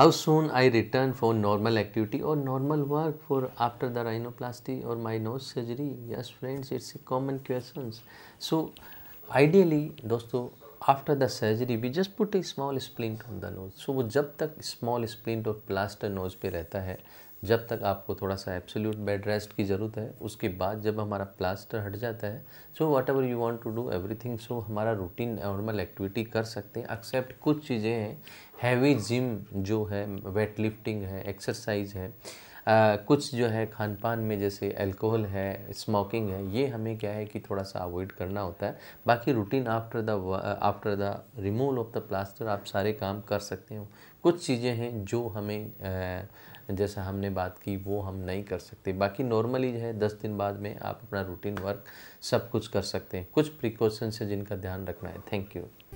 how soon I return for normal activity or normal work for after the rhinoplasty or my nose surgery? Yes friends, it's a common questions. So ideally two. After the surgery we just put a small splint on the nose so वो जब तक small splint और plaster nose पे रहता है जब तक आपको थोड़ा सा एब्सोल्यूट बेड रेस्ट की ज़रूरत है उसके बाद जब हमारा प्लास्टर हट जाता है so whatever you want to do everything so हमारा रूटीन नॉर्मल एक्टिविटी कर सकते हैं एक्सेप्ट कुछ चीज़ें हैं हैवी जिम जो है वेट लिफ्टिंग है एक्सरसाइज है आ, कुछ जो है खान पान में जैसे अल्कोहल है स्मोकिंग है ये हमें क्या है कि थोड़ा सा अवॉइड करना होता है बाकी routine after the after the removal of the plaster आप सारे काम कर सकते हो कुछ चीज़ें हैं जो हमें आ, जैसा हमने बात की वो हम नहीं कर सकते बाकी नॉर्मली जो है दस दिन बाद में आप अपना रूटीन वर्क सब कुछ कर सकते हैं कुछ प्रिकॉशंस है जिनका ध्यान रखना है थैंक यू